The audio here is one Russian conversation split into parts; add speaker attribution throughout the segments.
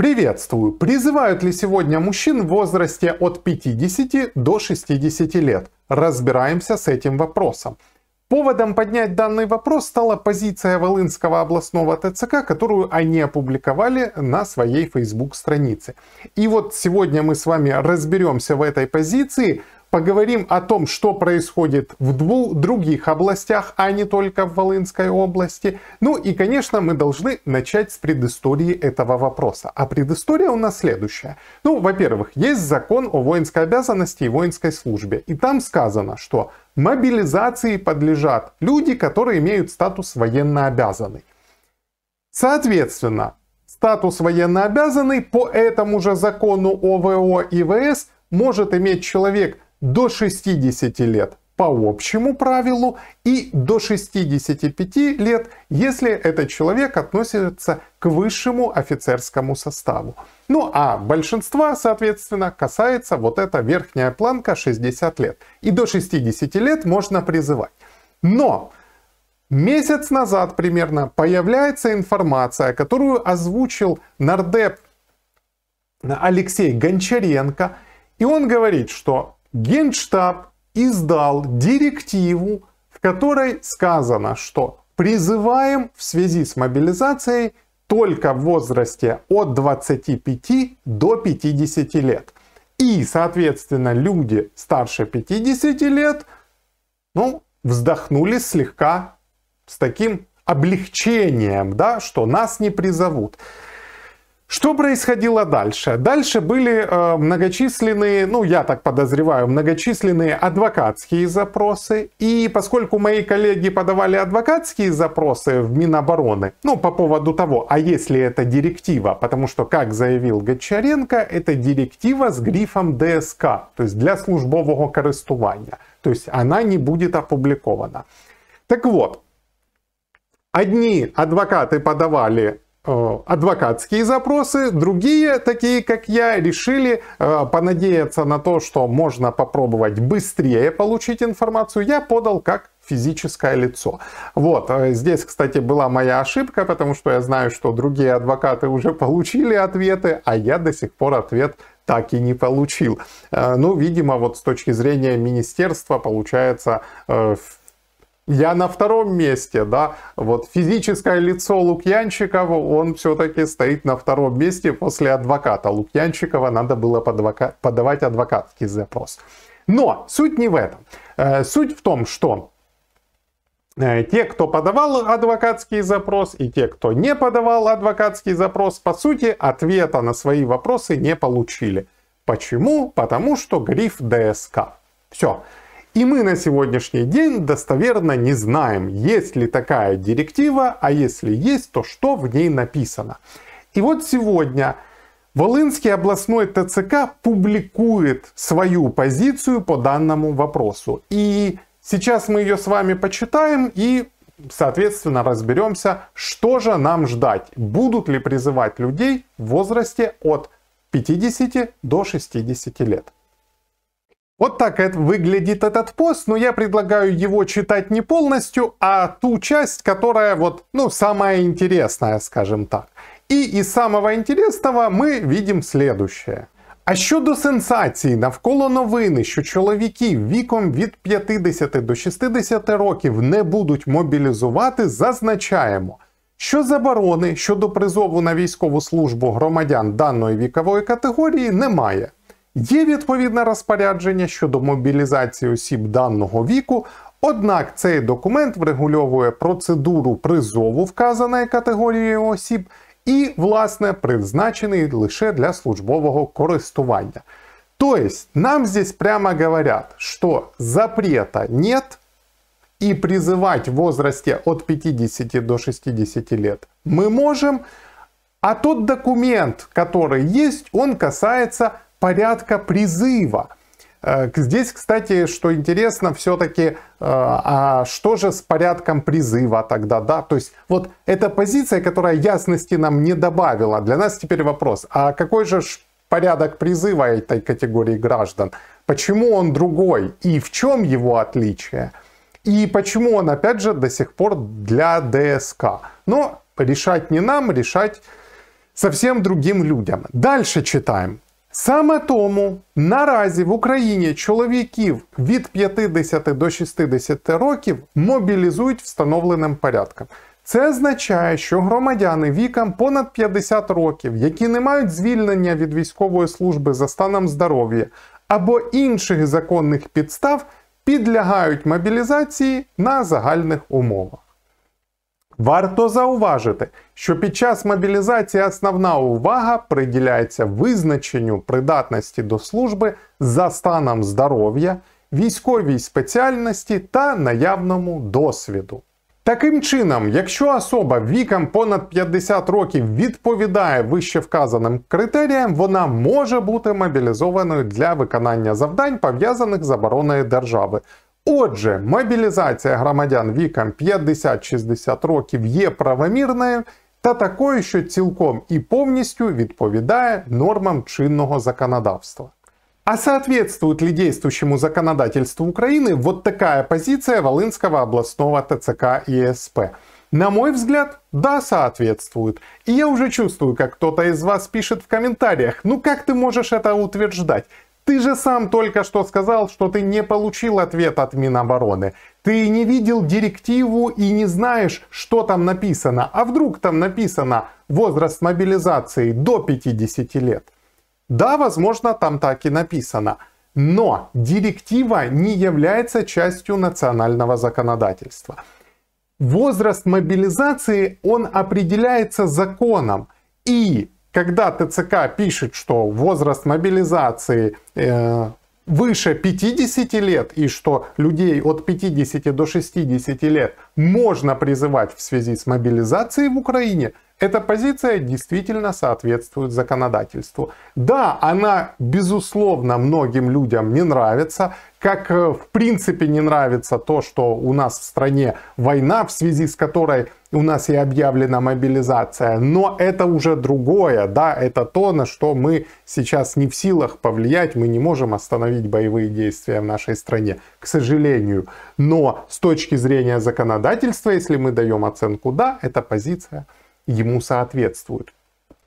Speaker 1: Приветствую! Призывают ли сегодня мужчин в возрасте от 50 до 60 лет? Разбираемся с этим вопросом. Поводом поднять данный вопрос стала позиция Волынского областного ТЦК, которую они опубликовали на своей Facebook-странице. И вот сегодня мы с вами разберемся в этой позиции, Поговорим о том, что происходит в двух других областях, а не только в Волынской области. Ну и, конечно, мы должны начать с предыстории этого вопроса. А предыстория у нас следующая. Ну, во-первых, есть закон о воинской обязанности и воинской службе. И там сказано, что мобилизации подлежат люди, которые имеют статус военно обязанный. Соответственно, статус военно обязанный по этому же закону ОВО и ВС может иметь человек – до 60 лет по общему правилу и до 65 лет, если этот человек относится к высшему офицерскому составу. Ну а большинства, соответственно, касается вот эта верхняя планка 60 лет. И до 60 лет можно призывать. Но месяц назад примерно появляется информация, которую озвучил нардеп Алексей Гончаренко. И он говорит, что Генштаб издал директиву, в которой сказано, что призываем в связи с мобилизацией только в возрасте от 25 до 50 лет. И, соответственно, люди старше 50 лет, ну, вздохнули слегка с таким облегчением, да, что нас не призовут. Что происходило дальше? Дальше были э, многочисленные, ну я так подозреваю, многочисленные адвокатские запросы. И поскольку мои коллеги подавали адвокатские запросы в Минобороны, ну по поводу того, а если это директива, потому что, как заявил Гочаренко, это директива с грифом ДСК, то есть для службового користування. То есть она не будет опубликована. Так вот, одни адвокаты подавали Э, адвокатские запросы, другие, такие как я, решили э, понадеяться на то, что можно попробовать быстрее получить информацию, я подал как физическое лицо. Вот, э, здесь, кстати, была моя ошибка, потому что я знаю, что другие адвокаты уже получили ответы, а я до сих пор ответ так и не получил. Ну, видимо, вот с точки зрения министерства, получается, я на втором месте, да, вот физическое лицо Лукьянчикова, он все-таки стоит на втором месте после адвоката. Лукьянчикова надо было подвока... подавать адвокатский запрос. Но суть не в этом. Э, суть в том, что э, те, кто подавал адвокатский запрос и те, кто не подавал адвокатский запрос, по сути, ответа на свои вопросы не получили. Почему? Потому что гриф ДСК. Все. И мы на сегодняшний день достоверно не знаем, есть ли такая директива, а если есть, то что в ней написано. И вот сегодня Волынский областной ТЦК публикует свою позицию по данному вопросу. И сейчас мы ее с вами почитаем и, соответственно, разберемся, что же нам ждать. Будут ли призывать людей в возрасте от 50 до 60 лет. Вот так это выглядит этот пост, но я предлагаю его читать не полностью, а ту часть, которая вот, ну, самая интересная, скажем так. І із самого інтересного ми видим следующее. А щодо сенсації навколо новини, що чоловіки віком від 50 до 60 років не будуть мобілізувати, зазначаємо, що заборони щодо призову на військову службу громадян даної вікової категорії немає. Є відповідне розпорядження щодо мобілізації осіб даного віку. Однак цей документ врегульовує процедуру призову вказаної категорії осіб і, власне, призначений лише для службового користування. То есть нам здесь прямо говорят, что запрета нет и призывать в возрасте от 50 до 60 лет мы можем, а тот документ, который есть, он касается порядка призыва. Э, здесь, кстати, что интересно, все-таки, э, а что же с порядком призыва тогда, да? То есть вот эта позиция, которая ясности нам не добавила, для нас теперь вопрос, а какой же порядок призыва этой категории граждан? Почему он другой и в чем его отличие? И почему он, опять же, до сих пор для ДСК? Но решать не нам, решать совсем другим людям. Дальше читаем. Саме тому наразі в Україні чоловіків від 50 до 60 років мобілізують встановленим порядком. Це означає, що громадяни віком понад 50 років, які не мають звільнення від військової служби за станом здоров'я або інших законних підстав, підлягають мобілізації на загальних умовах. Варто зауважити, що під час мобілізації основна увага приділяється визначенню придатності до служби за станом здоров'я, військовій спеціальності та наявному досвіду. Таким чином, якщо особа віком понад 50 років відповідає вище вказаним критеріям, вона може бути мобілізованою для виконання завдань пов'язаних з обороною держави, Отже, мобілізація громадян віком 50-60 років є правомірною та такою, що цілком і повністю відповідає нормам чинного законодавства. А соответствует ли действующему законодательству Украины вот такая позиция Волынского областного ТЦК ИСП? На мой взгляд, да, соответствует. И я уже чувствую, как кто-то из вас пишет в комментариях, ну как ты можешь это утверждать? Ты же сам только что сказал, что ты не получил ответ от Минобороны. Ты не видел директиву и не знаешь, что там написано. А вдруг там написано возраст мобилизации до 50 лет? Да, возможно, там так и написано. Но директива не является частью национального законодательства. Возраст мобилизации, он определяется законом. И когда ТЦК пишет, что возраст мобилизации э, выше 50 лет и что людей от 50 до 60 лет можно призывать в связи с мобилизацией в Украине – эта позиция действительно соответствует законодательству. Да, она, безусловно, многим людям не нравится, как э, в принципе не нравится то, что у нас в стране война, в связи с которой у нас и объявлена мобилизация. Но это уже другое, да, это то, на что мы сейчас не в силах повлиять, мы не можем остановить боевые действия в нашей стране, к сожалению. Но с точки зрения законодательства, если мы даем оценку «да», эта позиция ему соответствуют.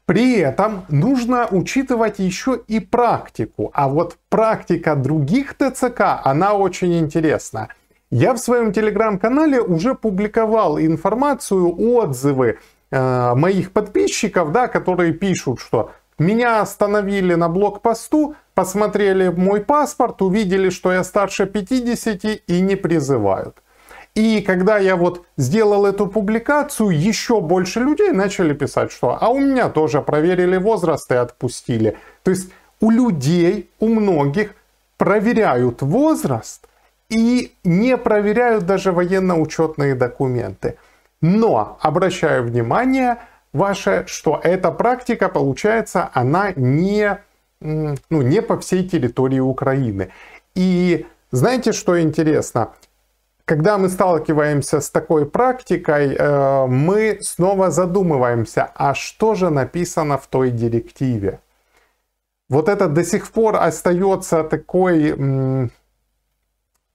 Speaker 1: При этом нужно учитывать еще и практику. А вот практика других ТЦК, она очень интересна. Я в своем телеграм-канале уже публиковал информацию, отзывы э, моих подписчиков, да, которые пишут, что меня остановили на блокпосту, посмотрели мой паспорт, увидели, что я старше 50 и не призывают. И когда я вот сделал эту публикацию, еще больше людей начали писать, что «а у меня тоже проверили возраст и отпустили». То есть у людей, у многих проверяют возраст и не проверяют даже военно-учетные документы. Но, обращаю внимание ваше, что эта практика, получается, она не, ну, не по всей территории Украины. И знаете, что интересно? Когда мы сталкиваемся с такой практикой, э, мы снова задумываемся, а что же написано в той директиве? Вот это до сих пор остается такой,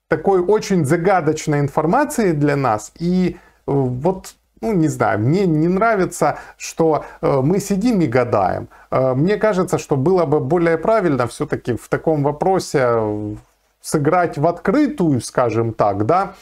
Speaker 1: такой очень загадочной информацией для нас. И э, вот ну, не знаю, мне не нравится, что э, мы сидим и гадаем. мне кажется, что было бы более правильно все-таки в таком вопросе сыграть в открытую, скажем так, да,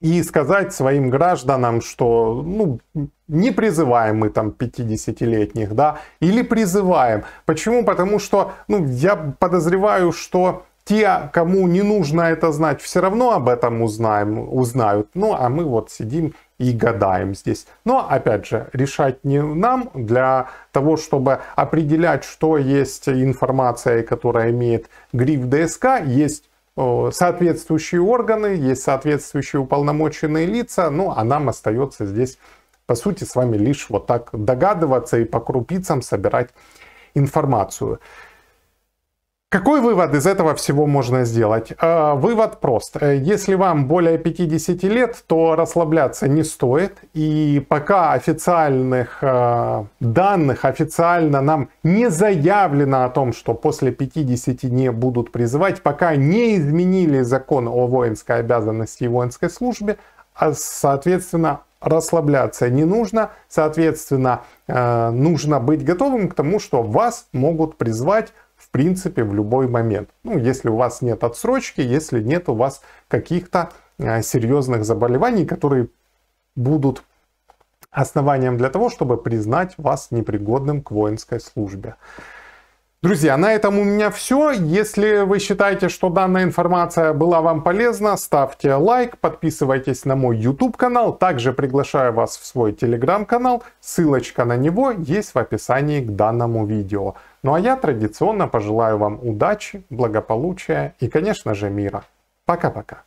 Speaker 1: и сказать своим гражданам, что ну, не призываем мы там 50-летних, да, или призываем. Почему? Потому что, ну, я подозреваю, что те, кому не нужно это знать, все равно об этом узнаем, узнают. Ну, а мы вот сидим и гадаем здесь. Но, опять же, решать не нам. Для того, чтобы определять, что есть информация, которая имеет гриф ДСК, есть э, соответствующие органы, есть соответствующие уполномоченные лица, ну а нам остается здесь, по сути, с вами лишь вот так догадываться и по крупицам собирать информацию. Какой вывод из этого всего можно сделать? Э, вывод прост. Э, если вам более 50 лет, то расслабляться не стоит. И пока официальных э, данных официально нам не заявлено о том, что после 50 не будут призывать, пока не изменили закон о воинской обязанности и воинской службе, а, соответственно, расслабляться не нужно. Соответственно, нужно быть готовым к тому, что вас могут призвать принципе в любой момент. Ну, если у вас нет отсрочки, если нет у вас каких-то а, серьезных заболеваний, которые будут основанием для того, чтобы признать вас непригодным к воинской службе. Друзья, на этом у меня все. Если вы считаете, что данная информация была вам полезна, ставьте лайк, подписывайтесь на мой YouTube канал. Также приглашаю вас в свой Telegram канал. Ссылочка на него есть в описании к данному видео. Ну а я традиционно пожелаю вам удачи, благополучия и, конечно же, мира. Пока-пока.